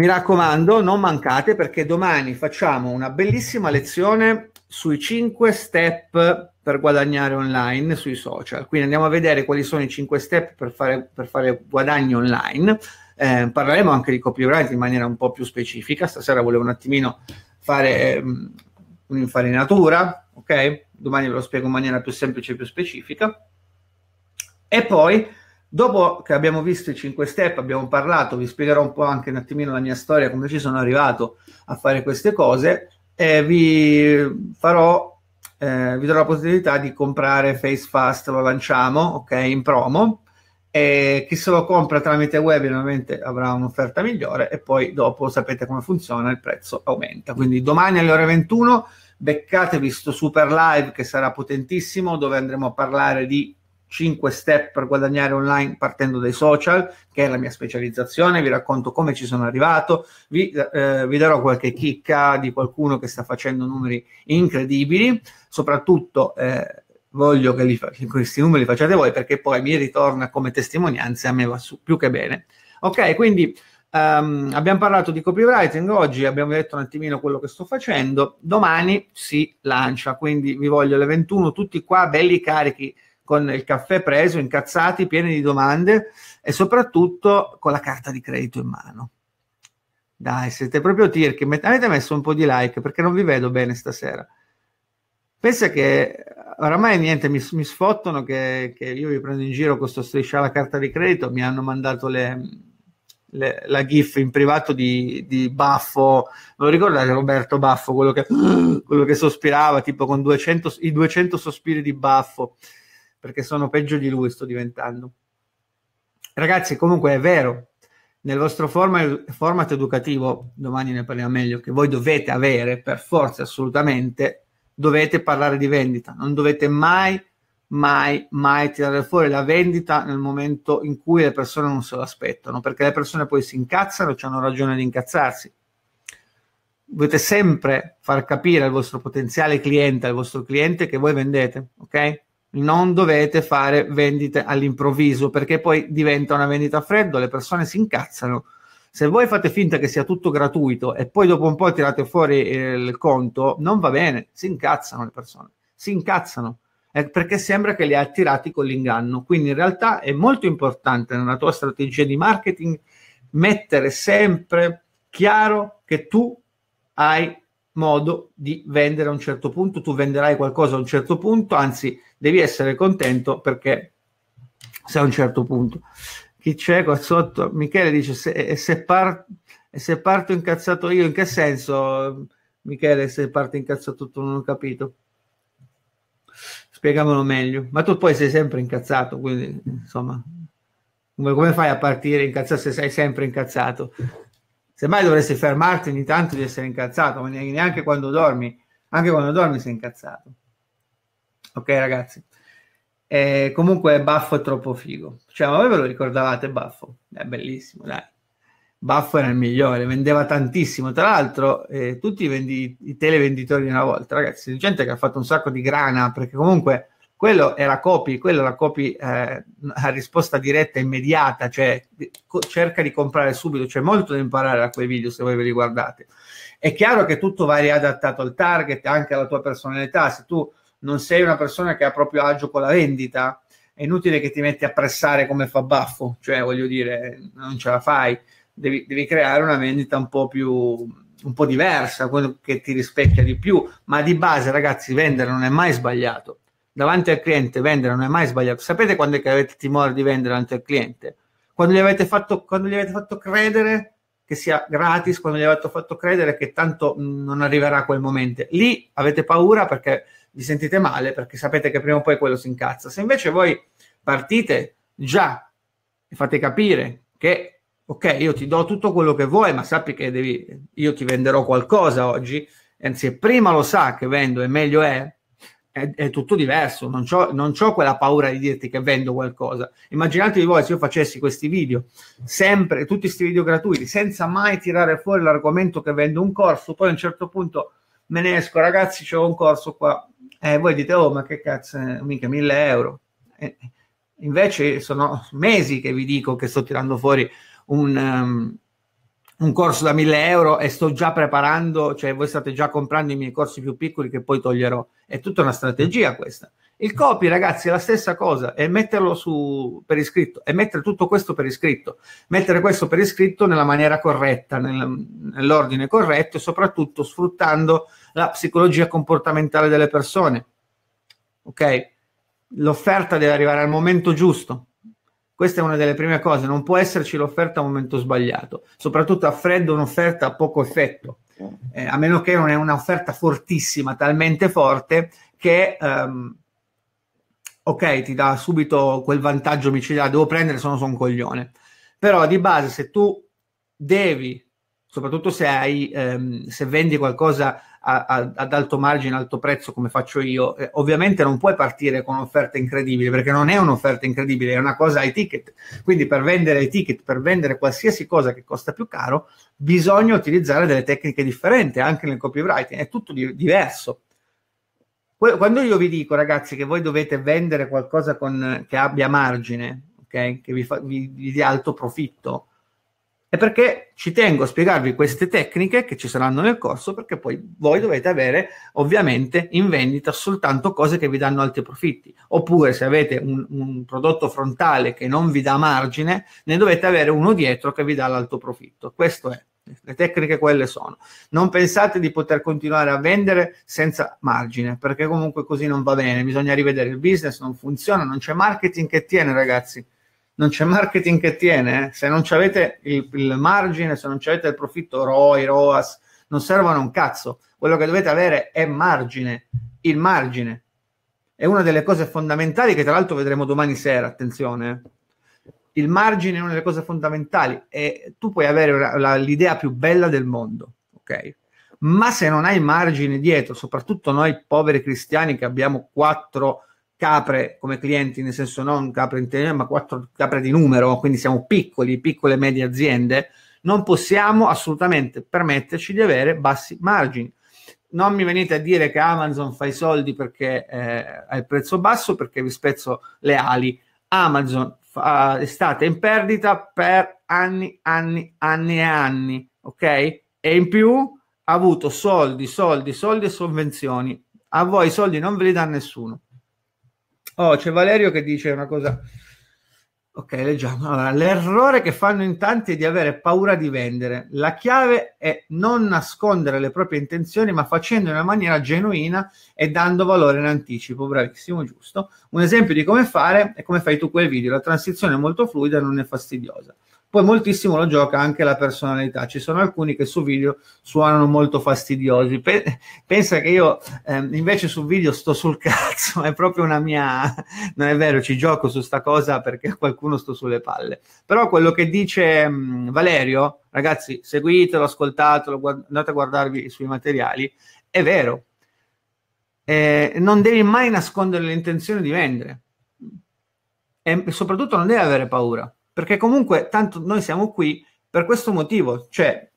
Mi raccomando, non mancate perché domani facciamo una bellissima lezione sui 5 step per guadagnare online sui social. Quindi andiamo a vedere quali sono i 5 step per fare, per fare guadagni online. Eh, parleremo anche di copyright in maniera un po' più specifica. Stasera volevo un attimino fare ehm, un'infarinatura, ok? Domani ve lo spiego in maniera più semplice e più specifica. E poi Dopo che abbiamo visto i 5 step, abbiamo parlato, vi spiegherò un po' anche un attimino la mia storia, come ci sono arrivato a fare queste cose, e vi farò, eh, vi darò la possibilità di comprare FaceFast, lo lanciamo, ok, in promo, e chi se lo compra tramite web ovviamente avrà un'offerta migliore e poi dopo sapete come funziona, il prezzo aumenta. Quindi domani alle ore 21 beccatevi sto super live che sarà potentissimo, dove andremo a parlare di 5 step per guadagnare online partendo dai social, che è la mia specializzazione, vi racconto come ci sono arrivato, vi, eh, vi darò qualche chicca di qualcuno che sta facendo numeri incredibili, soprattutto eh, voglio che, fa- che, questi numeri li facciate voi perché poi mi ritorna come testimonianza e a me va su più che bene. Ok, quindi um, abbiamo parlato di copywriting oggi, abbiamo detto un attimino quello che sto facendo, domani si lancia, quindi vi voglio le 21 tutti qua belli carichi con il caffè preso, incazzati, pieni di domande e soprattutto con la carta di credito in mano. Dai, siete proprio tirchi. Met- avete messo un po' di like perché non vi vedo bene stasera. Pensa che oramai niente, mi, mi sfottono che, che, io vi prendo in giro questo sto striscia alla carta di credito, mi hanno mandato le, le, la GIF in privato di, di Baffo, non ricordate Roberto Baffo, quello che, quello che sospirava tipo con 200, i 200 sospiri di Baffo perché sono peggio di lui, sto diventando. Ragazzi, comunque è vero, nel vostro format, format educativo, domani ne parliamo meglio, che voi dovete avere per forza assolutamente, dovete parlare di vendita, non dovete mai, mai, mai tirare fuori la vendita nel momento in cui le persone non se lo aspettano, perché le persone poi si incazzano e cioè hanno ragione di incazzarsi. Dovete sempre far capire al vostro potenziale cliente, al vostro cliente che voi vendete, ok? non dovete fare vendite all'improvviso perché poi diventa una vendita a freddo, le persone si incazzano. Se voi fate finta che sia tutto gratuito e poi dopo un po' tirate fuori eh, il conto, non va bene, si incazzano le persone, si incazzano eh, perché sembra che li ha attirati con l'inganno. Quindi in realtà è molto importante nella tua strategia di marketing mettere sempre chiaro che tu hai modo di vendere a un certo punto, tu venderai qualcosa a un certo punto, anzi devi essere contento perché sei a un certo punto. Chi c'è qua sotto? Michele dice, se, se, par, se parto incazzato io, in che senso Michele se parto incazzato tu non ho capito? Spiegamelo meglio, ma tu poi sei sempre incazzato, quindi insomma, come, come fai a partire incazzato se sei sempre incazzato? Semmai dovresti fermarti ogni tanto di essere incazzato, ma neanche quando dormi, anche quando dormi sei incazzato. Ok, ragazzi. Eh, comunque Baffo è troppo figo. Cioè, ma voi ve lo ricordavate Baffo? È bellissimo, dai. Baffo era il migliore, vendeva tantissimo. Tra l'altro, eh, tutti i, vendi- i televenditori di una volta, ragazzi, c'è gente che ha fatto un sacco di grana, perché comunque quello è la copy, quella è la copy eh, a risposta diretta immediata, cioè co- cerca di comprare subito, c'è molto da imparare da quei video se voi ve li guardate. È chiaro che tutto va riadattato al target, anche alla tua personalità, se tu non sei una persona che ha proprio agio con la vendita, è inutile che ti metti a pressare come fa Baffo, cioè voglio dire, non ce la fai, devi, devi creare una vendita un po' più un po' diversa, quello che ti rispecchia di più, ma di base, ragazzi, vendere non è mai sbagliato davanti al cliente vendere non è mai sbagliato. Sapete quando è che avete timore di vendere davanti al cliente? Quando gli avete fatto, quando gli avete fatto credere che sia gratis, quando gli avete fatto credere che tanto non arriverà quel momento. Lì avete paura perché vi sentite male, perché sapete che prima o poi quello si incazza. Se invece voi partite già e fate capire che ok, io ti do tutto quello che vuoi, ma sappi che devi, io ti venderò qualcosa oggi, anzi prima lo sa che vendo e meglio è, è, è tutto diverso, non ho quella paura di dirti che vendo qualcosa. Immaginatevi voi se io facessi questi video, sempre, tutti questi video gratuiti, senza mai tirare fuori l'argomento che vendo un corso, poi a un certo punto me ne esco, ragazzi, c'ho un corso qua, e eh, voi dite, oh, ma che cazzo, eh, mica mille euro. Eh, invece sono mesi che vi dico che sto tirando fuori un... Um, un corso da 1000 euro e sto già preparando, cioè voi state già comprando i miei corsi più piccoli che poi toglierò. È tutta una strategia questa. Il copy, ragazzi, è la stessa cosa, è metterlo su, per iscritto, è mettere tutto questo per iscritto, mettere questo per iscritto nella maniera corretta, nel, nell'ordine corretto e soprattutto sfruttando la psicologia comportamentale delle persone. Ok? L'offerta deve arrivare al momento giusto, questa è una delle prime cose, non può esserci l'offerta al momento sbagliato, soprattutto a freddo un'offerta a poco effetto, eh, a meno che non è un'offerta fortissima, talmente forte che... Um, ok, ti dà subito quel vantaggio micidiale, devo prendere, se no sono un coglione. Però di base, se tu devi, soprattutto se, hai, ehm, se vendi qualcosa a, a, ad alto margine, alto prezzo come faccio io, eh, ovviamente non puoi partire con un'offerta incredibile perché non è un'offerta incredibile, è una cosa ai ticket. Quindi per vendere i ticket, per vendere qualsiasi cosa che costa più caro, bisogna utilizzare delle tecniche differenti anche nel copywriting, è tutto di, diverso. Quando io vi dico, ragazzi, che voi dovete vendere qualcosa con, che abbia margine, okay? che vi, fa, vi, vi dia alto profitto, è perché ci tengo a spiegarvi queste tecniche che ci saranno nel corso perché poi voi dovete avere ovviamente in vendita soltanto cose che vi danno alti profitti oppure se avete un, un prodotto frontale che non vi dà margine ne dovete avere uno dietro che vi dà l'alto profitto questo è le tecniche quelle sono non pensate di poter continuare a vendere senza margine perché comunque così non va bene bisogna rivedere il business non funziona non c'è marketing che tiene ragazzi non c'è marketing che tiene. Eh? Se non avete il, il, margine, se non avete il profitto ROI, ROAS, non servono un cazzo. Quello che dovete avere è margine. Il margine è una delle cose fondamentali che tra l'altro vedremo domani sera, attenzione. Eh. Il margine è una delle cose fondamentali e tu puoi avere la, la, l'idea più bella del mondo, ok? Ma se non hai margine dietro, soprattutto noi poveri cristiani che abbiamo quattro capre come clienti, nel senso non capre in teoria, ma quattro capre di numero, quindi siamo piccoli, piccole e medie aziende, non possiamo assolutamente permetterci di avere bassi margini. Non mi venite a dire che Amazon fa i soldi perché eh, il prezzo basso, perché vi spezzo le ali. Amazon fa, è stata in perdita per anni, anni, anni e anni, ok? E in più ha avuto soldi, soldi, soldi e sovvenzioni. A voi i soldi non ve li dà nessuno. Oh, c'è Valerio che dice una cosa. Ok, leggiamo. Allora, l'errore che fanno in tanti è di avere paura di vendere. La chiave è non nascondere le proprie intenzioni, ma facendo in una maniera genuina e dando valore in anticipo. Bravissimo, giusto. Un esempio di come fare è come fai tu quel video. La transizione è molto fluida e non è fastidiosa. Poi moltissimo lo gioca anche la personalità. Ci sono alcuni che su video suonano molto fastidiosi. Pe- pensa che io eh, invece su video sto sul cazzo, è proprio una mia... Non è vero, ci gioco su sta cosa perché qualcuno sto sulle palle. Però quello che dice mh, mm, Valerio, ragazzi, seguitelo, ascoltatelo, guard- andate a guardarvi i suoi materiali, è vero. Eh, non devi mai nascondere l'intenzione di vendere e soprattutto non devi avere paura perché comunque tanto noi siamo qui per questo motivo, cioè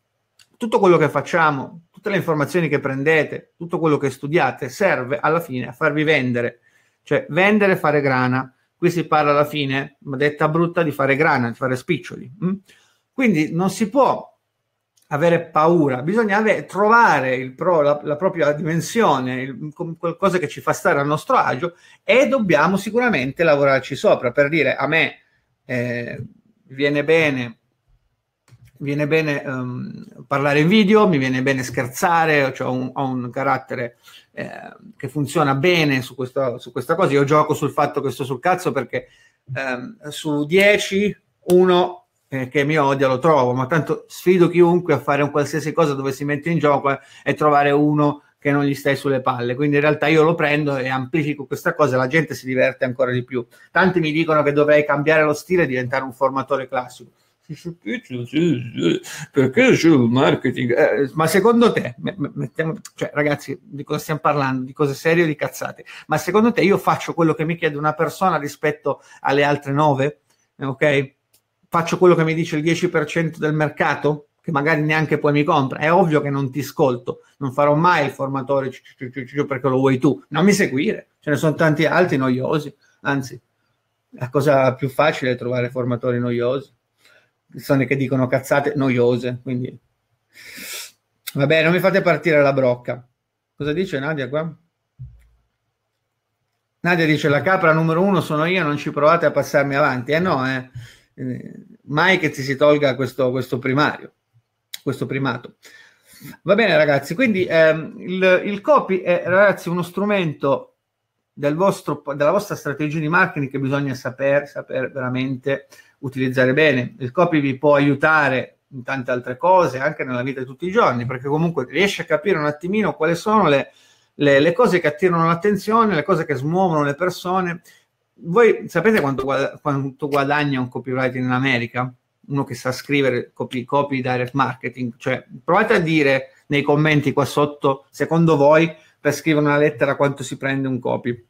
tutto quello che facciamo, tutte le informazioni che prendete, tutto quello che studiate serve alla fine a farvi vendere, cioè vendere e fare grana. Qui si parla alla fine, ma detta brutta, di fare grana, di fare spiccioli. Mm? Quindi non si può avere paura, bisogna avere, trovare pro, la, la, propria dimensione, il, qualcosa che ci fa stare al nostro agio e dobbiamo sicuramente lavorarci sopra per dire a me eh, viene bene, viene bene um, parlare in video, mi viene bene scherzare, cioè ho, un, ho un carattere eh, che funziona bene su, questo, su, questa cosa. Io gioco sul fatto che sto sul cazzo perché ehm, eh, su 10, uno che mi odia lo trovo, ma tanto sfido chiunque a fare un qualsiasi cosa dove si mette in gioco eh, e trovare uno che non gli stai sulle palle. Quindi in realtà io lo prendo e amplifico questa cosa, e la gente si diverte ancora di più. Tanti mi dicono che dovrei cambiare lo stile e diventare un formatore classico. Perché sul marketing? Eh, ma secondo te, mettiamo, cioè, ragazzi, di cosa stiamo parlando? Di cose serie o di cazzate? Ma secondo te io faccio quello che mi chiede una persona rispetto alle altre nove? Ok? Faccio quello che mi dice il 10% del mercato? che magari neanche poi mi compra. È ovvio che non ti ascolto, non farò mai il formatore perché lo vuoi tu. Non mi seguire, ce ne sono tanti altri noiosi, anzi, la cosa più facile è trovare formatori noiosi, persone che dicono cazzate noiose, quindi... Vabbè, non mi fate partire la brocca. Cosa dice Nadia qua? Nadia dice la capra numero uno sono io, non ci provate a passarmi avanti. Eh no, eh. mai che ti si tolga questo, questo primario questo primato. Va bene ragazzi, quindi ehm, il, il, copy è ragazzi uno strumento del vostro, della vostra strategia di marketing che bisogna saper, saper veramente utilizzare bene. Il copy vi può aiutare in tante altre cose, anche nella vita di tutti i giorni, perché comunque riesce a capire un attimino quali sono le, le, le cose che attirano l'attenzione, le cose che smuovono le persone. Voi sapete quanto, quanto guadagna un copywriting in America? uno che sa scrivere copy, copy direct marketing, cioè provate a dire nei commenti qua sotto, secondo voi, per scrivere una lettera quanto si prende un copy.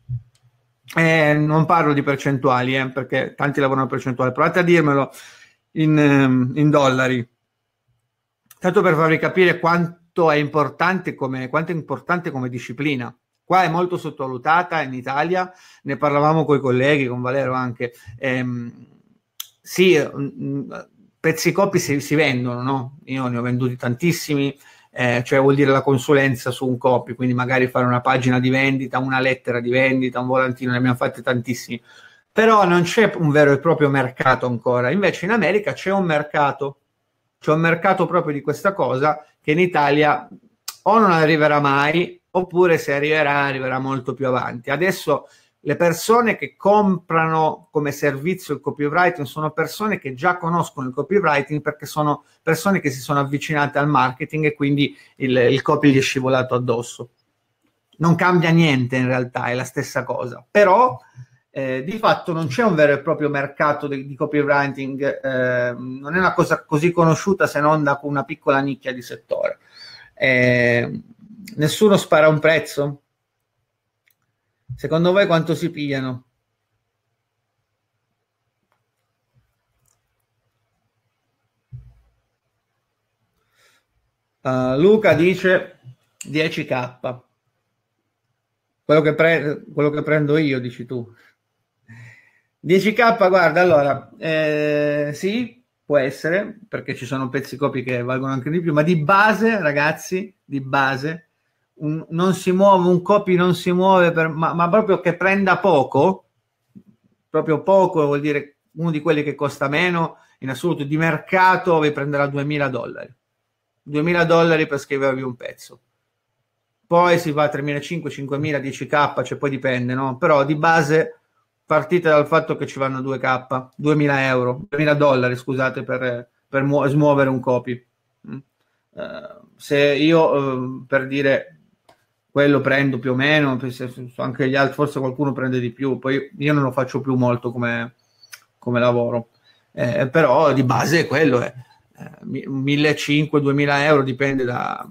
Eh, non parlo di percentuali, eh, perché tanti lavorano a percentuale, provate a dirmelo in, ehm, in, dollari, tanto per farvi capire quanto è importante come, quanto è importante come disciplina qua è molto sottovalutata in Italia, ne parlavamo con i colleghi, con Valero anche, ehm, sì, mm, mm, pezzi copy si, si vendono, no? Io ne ho venduti tantissimi, eh, cioè vuol dire la consulenza su un copy, quindi magari fare una pagina di vendita, una lettera di vendita, un volantino, ne abbiamo fatti tantissimi. Però non c'è un vero e proprio mercato ancora, invece in America c'è un mercato, c'è un mercato proprio di questa cosa che in Italia o non arriverà mai, oppure se arriverà, arriverà molto più avanti. Adesso le persone che comprano come servizio il copywriting sono persone che già conoscono il copywriting perché sono persone che si sono avvicinate al marketing e quindi il, il copy gli è scivolato addosso. Non cambia niente in realtà, è la stessa cosa, però eh, di fatto non c'è un vero e proprio mercato di, di copywriting, eh, non è una cosa così conosciuta se non da una piccola nicchia di settore. Eh, nessuno spara un prezzo, Secondo voi quanto si pigliano? Uh, Luca dice 10k. Quello che, pre- quello che, prendo io, dici tu. 10k, guarda, allora, eh, sì, può essere, perché ci sono pezzi copy che valgono anche di più, ma di base, ragazzi, di base, un, non si muove, un copy non si muove, per, ma, ma, proprio che prenda poco, proprio poco vuol dire uno di quelli che costa meno in assoluto di mercato vi prenderà 2000 dollari. 2000 dollari per scrivervi un pezzo. Poi si va a 3.500, 5.000, 10k, cioè poi dipende, no? Però di base partite dal fatto che ci vanno 2k, 2.000 euro, 2.000 dollari, scusate, per, per muo- smuovere un copy. Uh, se io uh, per dire quello prendo più o meno, anche gli altri, forse qualcuno prende di più, poi io non lo faccio più molto come, come lavoro, eh, però di base è quello, è eh, 1500-2000 eh, euro, dipende da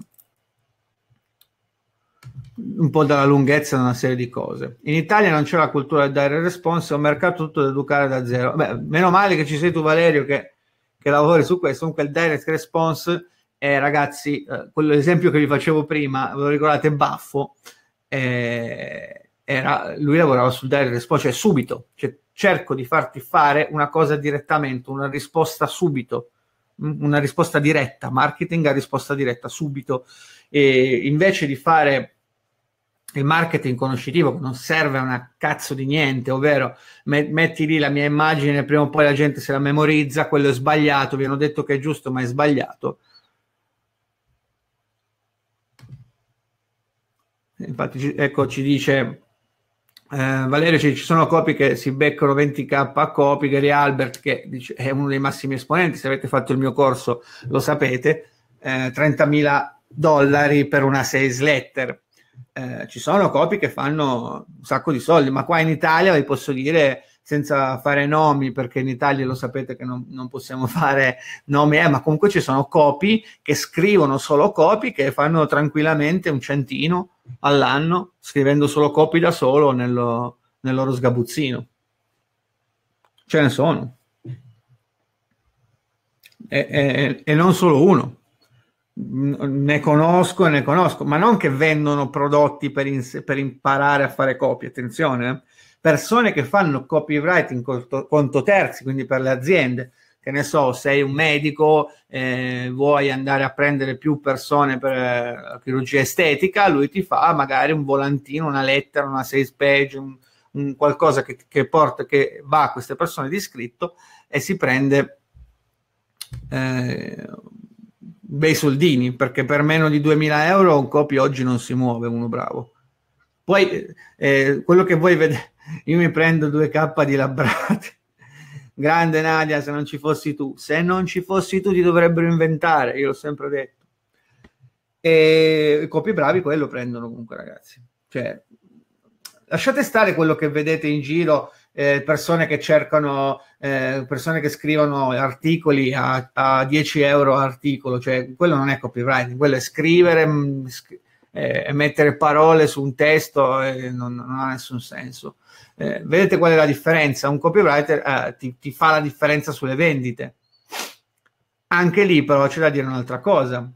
un po' dalla lunghezza di una serie di cose. In Italia non c'è la cultura del dare response, è un mercato tutto da educare da zero. Beh, meno male che ci sei tu Valerio che, che lavori su questo, comunque il direct response eh, ragazzi, eh, quell'esempio che vi facevo prima, ve lo ricordate, Baffo, eh, era, lui lavorava sul dare response, cioè subito, cioè, cerco di farti fare una cosa direttamente, una risposta subito, mm, una risposta diretta, marketing a risposta diretta, subito, e invece di fare il marketing conoscitivo che non serve a una cazzo di niente, ovvero me- metti lì la mia immagine, prima o poi la gente se la memorizza, quello è sbagliato, vi hanno detto che è giusto ma è sbagliato, Infatti, ecco, ci dice eh, Valerio cioè, ci sono copie che si beccano 20k a copie, Gary Albert che dice, è uno dei massimi esponenti, se avete fatto il mio corso lo sapete, eh, 30.000 dollari per una sales letter. Eh, ci sono copie che fanno un sacco di soldi, ma qua in Italia vi posso dire senza fare nomi, perché in Italia lo sapete che non, non possiamo fare nomi, eh, ma comunque ci sono copi che scrivono solo copi, che fanno tranquillamente un centino all'anno, scrivendo solo copi da solo nello, nel loro sgabuzzino. Ce ne sono. e, e, e non solo uno ne conosco e ne conosco, ma non che vendono prodotti per, ins- per imparare a fare copie, attenzione, eh. persone che fanno copywriting conto, conto terzi, quindi per le aziende, che ne so, sei un medico, eh, vuoi andare a prendere più persone per la eh, chirurgia estetica, lui ti fa magari un volantino, una lettera, una sales page, un, un qualcosa che, che, porta, che va a queste persone di scritto e si prende eh, bei soldini, perché per meno di 2000 euro un copy oggi non si muove uno bravo. Poi eh, quello che vuoi vedere io mi prendo 2K di labrate. Grande Nadia, se non ci fossi tu, se non ci fossi tu ti dovrebbero inventare, io l'ho sempre detto. E i copi bravi quello prendono comunque, ragazzi. Cioè, lasciate stare quello che vedete in giro eh, persone che cercano, eh, persone che scrivono articoli a, a 10 euro articolo, cioè quello non è copywriting, quello è scrivere mm, sc- eh, e mettere parole su un testo non, non, ha nessun senso. Eh, vedete qual è la differenza? Un copywriter eh, ti, ti fa la differenza sulle vendite. Anche lì però c'è da dire un'altra cosa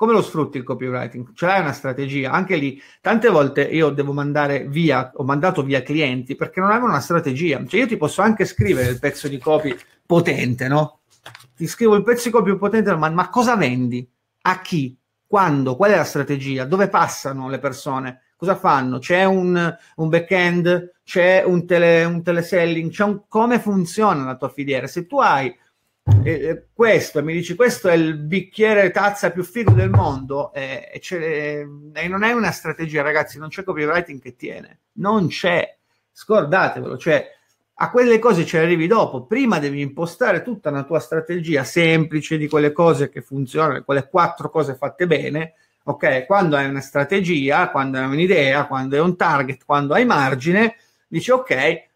come lo sfrutti il copywriting? C'è cioè, una strategia? Anche lì, tante volte io devo mandare via, ho mandato via clienti perché non avevano una strategia. Cioè, io ti posso anche scrivere il pezzo di copy potente, no? Ti scrivo il pezzo di copy potente, ma, ma cosa vendi? A chi? Quando? Qual è la strategia? Dove passano le persone? Cosa fanno? C'è un, un back-end? C'è un, tele, un teleselling? Un, come funziona la tua filiera? Se tu hai eh, questo, mi dici questo è il bicchiere tazza più figo del mondo eh, e eh, non è una strategia ragazzi, non c'è copywriting che tiene, non c'è, scordatevelo, cioè a quelle cose ci arrivi dopo, prima devi impostare tutta una tua strategia semplice di quelle cose che funzionano, quelle quattro cose fatte bene, ok? Quando hai una strategia, quando hai un'idea, quando hai un target, quando hai margine, dici ok,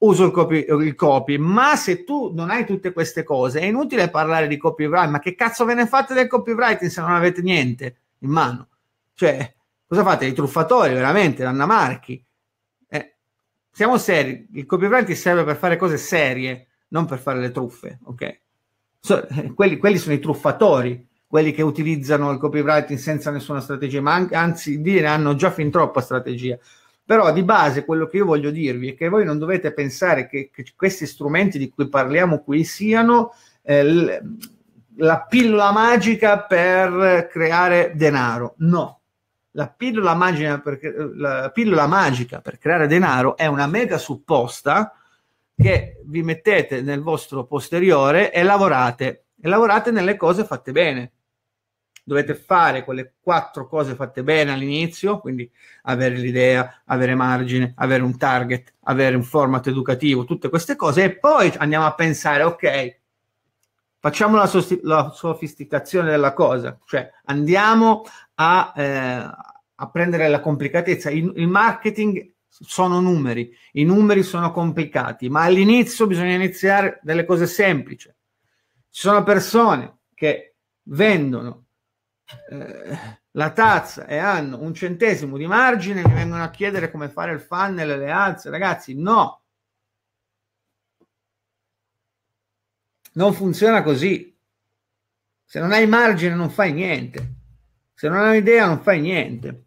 uso il copy, il copy, ma se tu non hai tutte queste cose è inutile parlare di copyright, ma che cazzo ve ne fate del copywriting se non avete niente in mano? Cioè, cosa fate? I truffatori, veramente, l'Anna Marchi. Eh, siamo seri, il copywriting serve per fare cose serie, non per fare le truffe, ok? So, eh, quelli, quelli, sono i truffatori, quelli che utilizzano il copywriting senza nessuna strategia, ma anzi dire hanno già fin troppa strategia. Però di base quello che io voglio dirvi è che voi non dovete pensare che, che questi strumenti di cui parliamo qui siano eh, la pillola magica per creare denaro. No, la pillola, magica per, la pillola magica per creare denaro è una mega supposta che vi mettete nel vostro posteriore e lavorate, e lavorate nelle cose fatte bene dovete fare quelle quattro cose fatte bene all'inizio, quindi avere l'idea, avere margine, avere un target, avere un format educativo, tutte queste cose, e poi andiamo a pensare, ok, facciamo la, sosti- la sofisticazione della cosa, cioè andiamo a, eh, a prendere la complicatezza. Il, il marketing sono numeri, i numeri sono complicati, ma all'inizio bisogna iniziare delle cose semplici. Ci sono persone che vendono eh, la tazza e hanno un centesimo di margine, mi vengono a chiedere come fare il funnel e le alze. Ragazzi, no. Non funziona così. Se non hai margine non fai niente. Se non hai idea non fai niente.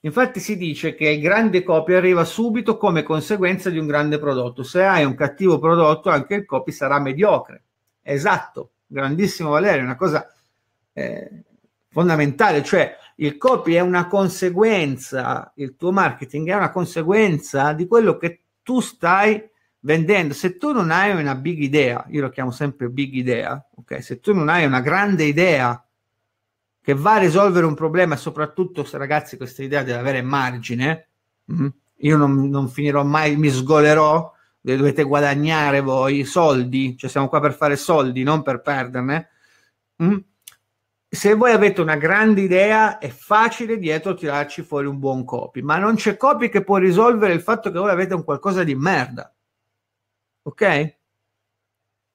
Infatti si dice che il grande copy arriva subito come conseguenza di un grande prodotto. Se hai un cattivo prodotto anche il copy sarà mediocre. Esatto, grandissimo Valerio, una cosa eh, fondamentale, cioè il copy è una conseguenza, il tuo marketing è una conseguenza di quello che tu stai vendendo. Se tu non hai una big idea, io lo chiamo sempre big idea, ok? Se tu non hai una grande idea che va a risolvere un problema, soprattutto se ragazzi questa idea deve avere margine, mm, io non, non finirò mai, mi sgolerò, dovete guadagnare voi soldi, cioè siamo qua per fare soldi, non per perderne. Mm, se voi avete una grande idea è facile dietro tirarci fuori un buon copy, ma non c'è copy che può risolvere il fatto che voi avete un qualcosa di merda. Ok?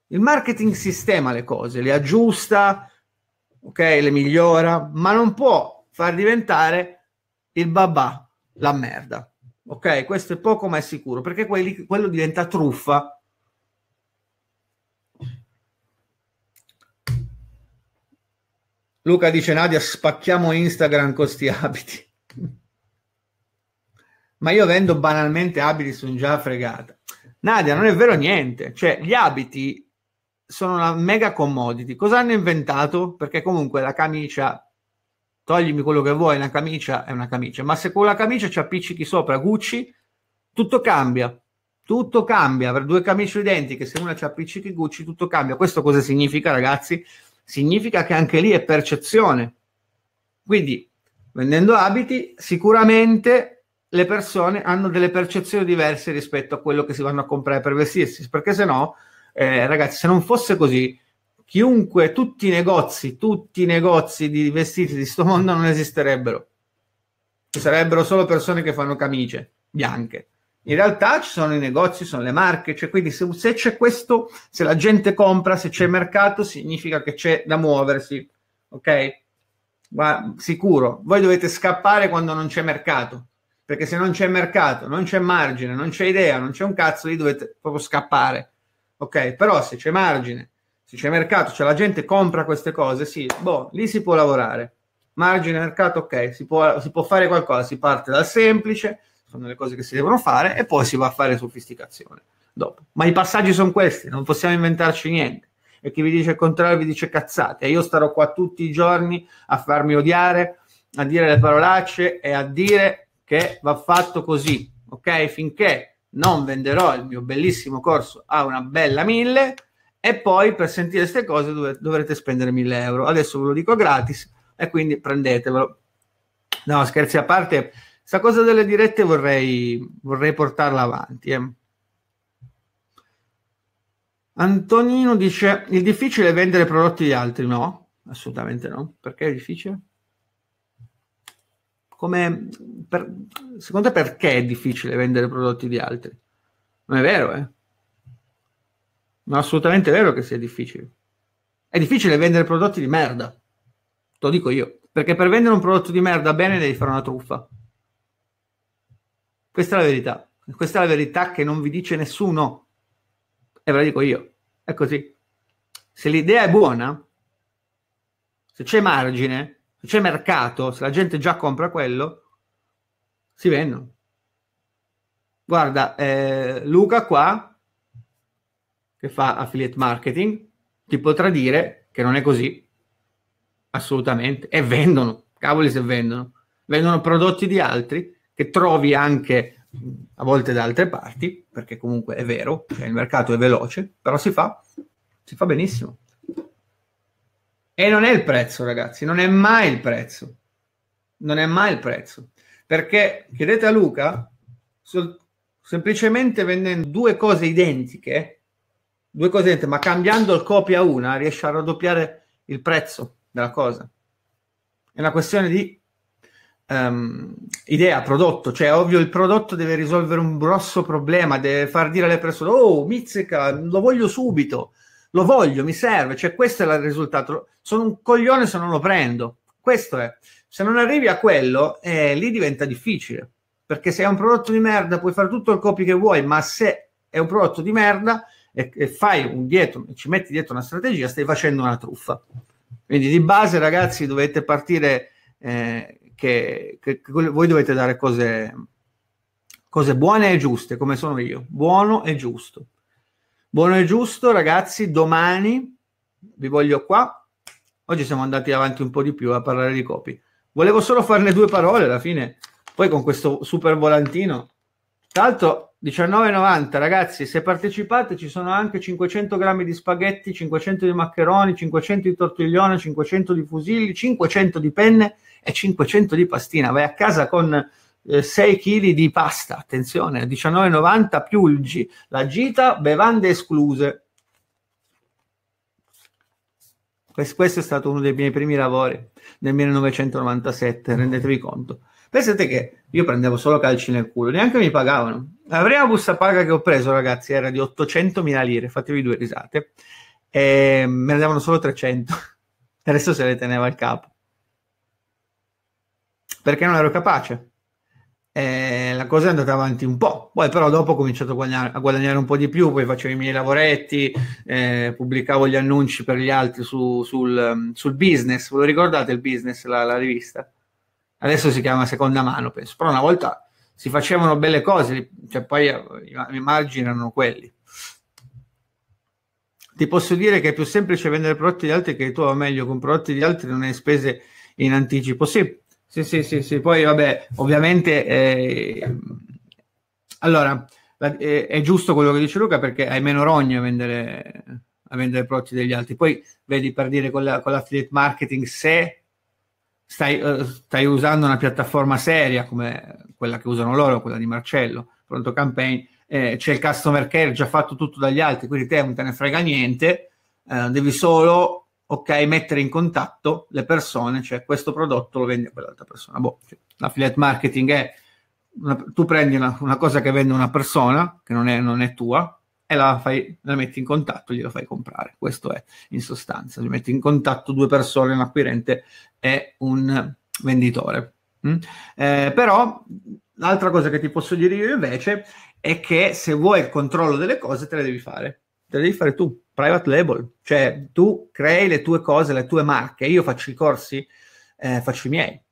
Il marketing sistema le cose, le aggiusta, ok, le migliora, ma non può far diventare il babà la merda. Ok? Questo è poco ma è sicuro, perché quelli, quello diventa truffa Luca dice Nadia, spacchiamo Instagram con sti abiti. Ma io vendo banalmente abiti, sono già fregata. Nadia, non è vero niente. Cioè, gli abiti sono una mega commodity. Cosa hanno inventato? Perché comunque la camicia, toglimi quello che vuoi, una camicia è una camicia. Ma se con la camicia ci appiccichi sopra Gucci, tutto cambia. Tutto cambia. Per due camicie identiche, se una ci appiccichi Gucci, tutto cambia. Questo cosa significa, ragazzi? significa che anche lì è percezione. Quindi, vendendo abiti, sicuramente le persone hanno delle percezioni diverse rispetto a quello che si vanno a comprare per vestirsi, perché se no, eh, ragazzi, se non fosse così, chiunque, tutti i negozi, tutti i negozi di vestiti di questo mondo non esisterebbero. Ci sarebbero solo persone che fanno camicie bianche. In realtà ci sono i negozi, sono le marche, cioè quindi se, se c'è questo, se la gente compra, se c'è mercato, significa che c'è da muoversi, ok? Ma sicuro, voi dovete scappare quando non c'è mercato, perché se non c'è mercato, non c'è margine, non c'è idea, non c'è un cazzo, lì dovete proprio scappare, ok? Però se c'è margine, se c'è mercato, cioè la gente compra queste cose, sì, boh, lì si può lavorare. Margine mercato, ok, si può, si può fare qualcosa, si parte dal semplice, sono le cose che si devono fare e poi si va a fare sofisticazione dopo. Ma i passaggi sono questi, non possiamo inventarci niente. E chi vi dice il contrario vi dice cazzate. E io starò qua tutti i giorni a farmi odiare, a dire le parolacce e a dire che va fatto così, ok? Finché non venderò il mio bellissimo corso a una bella mille e poi per sentire queste cose dov- dovrete spendere mille euro. Adesso ve lo dico gratis e quindi prendetevelo. No, scherzi a parte, questa cosa delle dirette vorrei, vorrei portarla avanti. Eh. Antonino dice: Il difficile è vendere prodotti di altri? No, assolutamente no. Perché è difficile? Come, per, secondo te, perché è difficile vendere prodotti di altri? Non è vero, eh? Non è assolutamente vero che sia difficile. È difficile vendere prodotti di merda. Te lo dico io. Perché per vendere un prodotto di merda bene devi fare una truffa. Questa è la verità. Questa è la verità che non vi dice nessuno. E ve la dico io. È così. Se l'idea è buona, se c'è margine, se c'è mercato, se la gente già compra quello, si vendono. Guarda, eh, Luca qua, che fa affiliate marketing, ti potrà dire che non è così. Assolutamente. E vendono. Cavoli se vendono. Vendono prodotti di altri che trovi anche a volte da altre parti, perché comunque è vero, cioè il mercato è veloce, però si fa, si fa benissimo. E non è il prezzo, ragazzi, non è mai il prezzo. Non è mai il prezzo. Perché, chiedete a Luca, sol- semplicemente vendendo due cose identiche, due cose identiche, ma cambiando il copia a una, riesce a raddoppiare il prezzo della cosa. È una questione di um, idea, prodotto. Cioè, ovvio, il prodotto deve risolvere un grosso problema, deve far dire alle persone, oh, mizzica, lo voglio subito, lo voglio, mi serve. Cioè, questo è il risultato. Sono un coglione se non lo prendo. Questo è. Se non arrivi a quello, eh, lì diventa difficile. Perché se è un prodotto di merda puoi fare tutto il copy che vuoi, ma se è un prodotto di merda e, e fai un dietro, ci metti dietro una strategia, stai facendo una truffa. Quindi di base, ragazzi, dovete partire eh, che, che, che voi dovete dare cose, cose buone e giuste, come sono io, buono e giusto. Buono e giusto, ragazzi, domani vi voglio qua. Oggi siamo andati avanti un po' di più a parlare di copy. Volevo solo farne due parole alla fine, poi con questo super volantino. Tra l'altro, 19,90 ragazzi, se partecipate ci sono anche 500 grammi di spaghetti, 500 di maccheroni, 500 di tortiglione, 500 di fusilli, 500 di penne e 500 di pastina. Vai a casa con 6 eh, kg di pasta, attenzione, 19,90 più il G, la gita, bevande escluse. Questo è stato uno dei miei primi lavori nel 1997, rendetevi conto. Pensate che io prendevo solo calci nel culo, neanche mi pagavano. La prima busta paga che ho preso, ragazzi, era di 800.000 lire, fatevi due risate, e me ne davano solo 300. Adesso se le teneva il capo perché non ero capace. E la cosa è andata avanti un po', poi però dopo ho cominciato a guadagnare, a guadagnare un po' di più, poi facevo i miei lavoretti, eh, pubblicavo gli annunci per gli altri su, sul, sul, business, ve lo ricordate il business, la, la rivista? Adesso si chiama seconda mano, penso, però una volta si facevano belle cose, cioè poi eh, i margini erano quelli. Ti posso dire che è più semplice vendere prodotti di altri che tu, o meglio, con prodotti di altri non hai spese in anticipo. Sì, sì, sì, sì, sì. Poi, vabbè, ovviamente... Eh, allora, la, eh, è giusto quello che dice Luca perché hai meno rogno a vendere, a vendere prodotti degli altri. Poi, vedi, per dire con, la, con l'affiliate marketing, se stai, uh, stai usando una piattaforma seria come quella che usano loro, quella di Marcello, Pronto Campaign, eh, c'è il customer care già fatto tutto dagli altri, quindi te non te ne frega niente, eh, devi solo ok, mettere in contatto le persone, cioè questo prodotto lo vendi a quell'altra persona. Boh, cioè, l'affiliate marketing è una, tu prendi una, una, cosa che vende una persona che non è, non è tua e la, fai, la, metti in contatto, glielo fai comprare. Questo è in sostanza, cioè, metti in contatto due persone, un acquirente e un venditore. Mm? Eh, però l'altra cosa che ti posso dire io invece è che se vuoi il controllo delle cose te le devi fare, te le devi fare tu private label, cioè tu crei le tue cose, le tue marche, io faccio i corsi, eh, faccio i miei,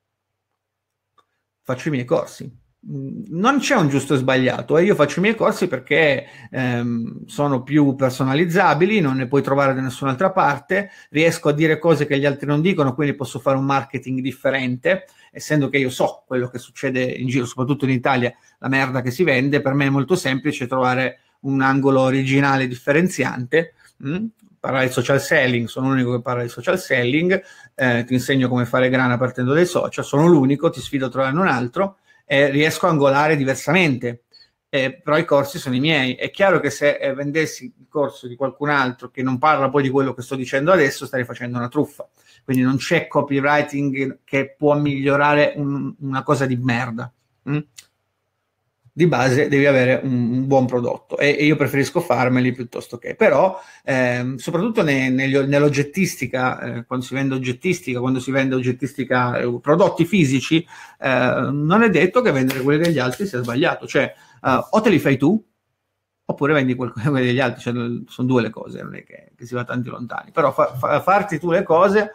faccio i miei corsi. Mm, non c'è un giusto e sbagliato, eh, io faccio i miei corsi perché ehm, sono più personalizzabili, non ne puoi trovare da nessun'altra parte, riesco a dire cose che gli altri non dicono, quindi posso fare un marketing differente, essendo che io so quello che succede in giro, soprattutto in Italia, la merda che si vende, per me è molto semplice trovare un angolo originale differenziante mh? Mm? parla di social selling, sono l'unico che parla di social selling, eh, ti insegno come fare grana partendo dai social, sono l'unico, ti sfido a trovare un altro, e riesco a angolare diversamente, eh, però i corsi sono i miei. È chiaro che se eh, vendessi il corso di qualcun altro che non parla poi di quello che sto dicendo adesso, starei facendo una truffa. Quindi non c'è copywriting che può migliorare un, una cosa di merda. Mm? di base devi avere un, un buon prodotto e, e, io preferisco farmeli piuttosto che però ehm, soprattutto ne, negli, nell'oggettistica eh, quando si vende oggettistica quando si vende oggettistica eh, prodotti fisici eh, non è detto che vendere quelli degli altri sia sbagliato cioè eh, o te li fai tu oppure vendi quelli degli altri cioè, sono due le cose non è che, che si va tanti lontani però fa, fa, farti tu le cose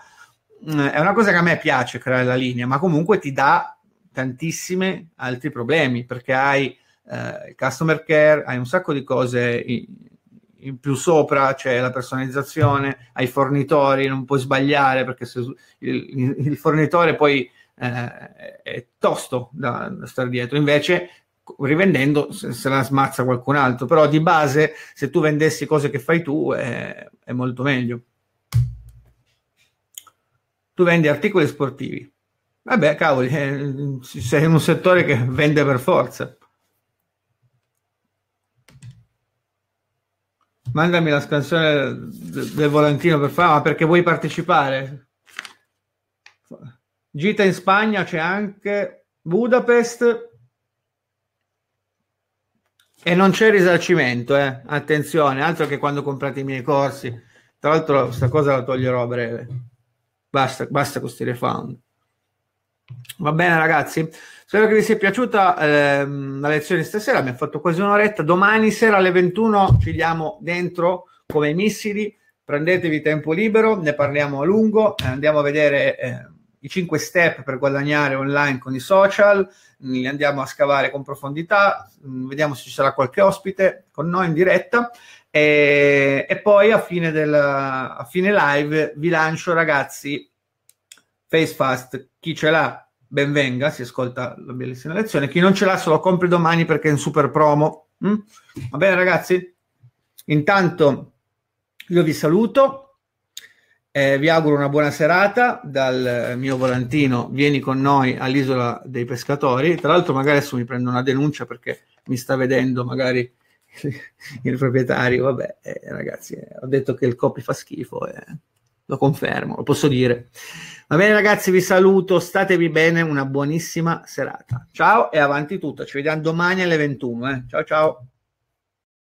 mm, è una cosa che a me piace creare la linea ma comunque ti dà tantissimi altri problemi perché hai eh, customer care, hai un sacco di cose in, in più sopra, c'è cioè la personalizzazione, ai fornitori, non puoi sbagliare perché se, il, il, fornitore poi eh, è tosto da, da stare dietro, invece rivendendo se, se, la smazza qualcun altro, però di base se tu vendessi cose che fai tu eh, è molto meglio. Tu vendi articoli sportivi, Vabbè, cavoli, eh, sei in un settore che vende per forza. Mandami la scansione del volantino per fare, ma perché vuoi partecipare? Gita in Spagna c'è anche Budapest e non c'è risarcimento, eh? attenzione, altro che quando comprate i miei corsi. Tra l'altro, questa cosa la toglierò a breve. Basta, basta con questi refund. Va bene ragazzi, spero che vi sia piaciuta ehm, la lezione stasera, abbiamo fatto quasi un'oretta, domani sera alle 21 ci diamo dentro come missili, prendetevi tempo libero, ne parliamo a lungo, eh, andiamo a vedere eh, i 5 step per guadagnare online con i social, li andiamo a scavare con profondità, mh, mm, vediamo se ci sarà qualche ospite con noi in diretta e, e poi a fine, del, a fine live vi lancio ragazzi Face Fast chi ce l'ha, benvenga, si ascolta la bellissima lezione. Chi non ce l'ha, se lo compri domani perché è in super promo. Mm? Va bene, ragazzi? Intanto io vi saluto. Eh, vi auguro una buona serata dal mio volantino. Vieni con noi all'isola dei pescatori. Tra l'altro, magari adesso mi prendo una denuncia perché mi sta vedendo magari il proprietario. Vabbè, eh, ragazzi, eh, ho detto che il copy fa schifo. Eh, lo confermo, lo posso dire. Va bene ragazzi, vi saluto, statevi bene, una buonissima serata. Ciao e avanti tutto, ci vediamo domani alle 21. Eh. Ciao ciao.